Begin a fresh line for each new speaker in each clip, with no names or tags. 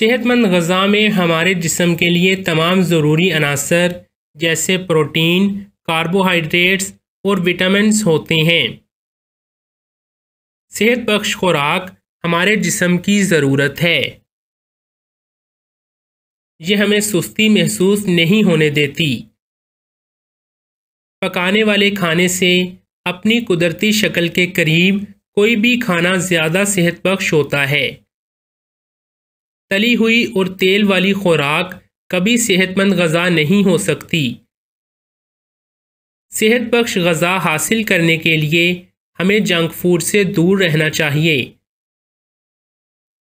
सेहतमंद गज़ा में हमारे जिसम के लिए तमाम ज़रूरी
अनासर जैसे प्रोटीन कार्बोहाइड्रेट्स और विटामिन होते
हैं सेहत बख्श खुराक हमारे जिसम की ज़रूरत है ये हमें सुस्ती महसूस नहीं होने देती पकाने वाले खाने से अपनी
कुदरती शक्ल के करीब कोई भी खाना ज़्यादा सेहत बख्श होता है तली हुई और तेल वाली खुराक कभी सेहतमंद गज़ा नहीं हो सकती सेहत बख्श गज़ा हासिल करने के लिए हमें जंक फूड से दूर रहना चाहिए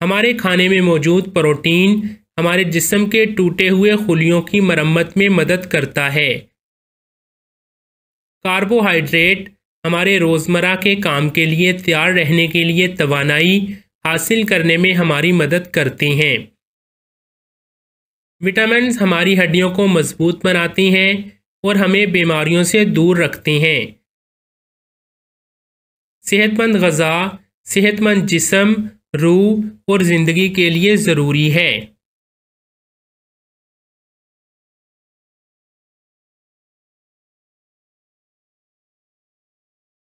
हमारे खाने में मौजूद प्रोटीन हमारे जिस्म के टूटे हुए खुलियों की मरम्मत में मदद करता है कार्बोहाइड्रेट हमारे रोज़मर्रा के काम के लिए तैयार रहने के लिए तोानाई हासिल करने में हमारी मदद करती हैं विटामिन हमारी हड्डियों को मजबूत बनाती हैं और हमें बीमारियों से दूर रखती हैं
सेहतमंद गज़ा सेहतमंद जिसम रूह और
ज़िंदगी के लिए ज़रूरी है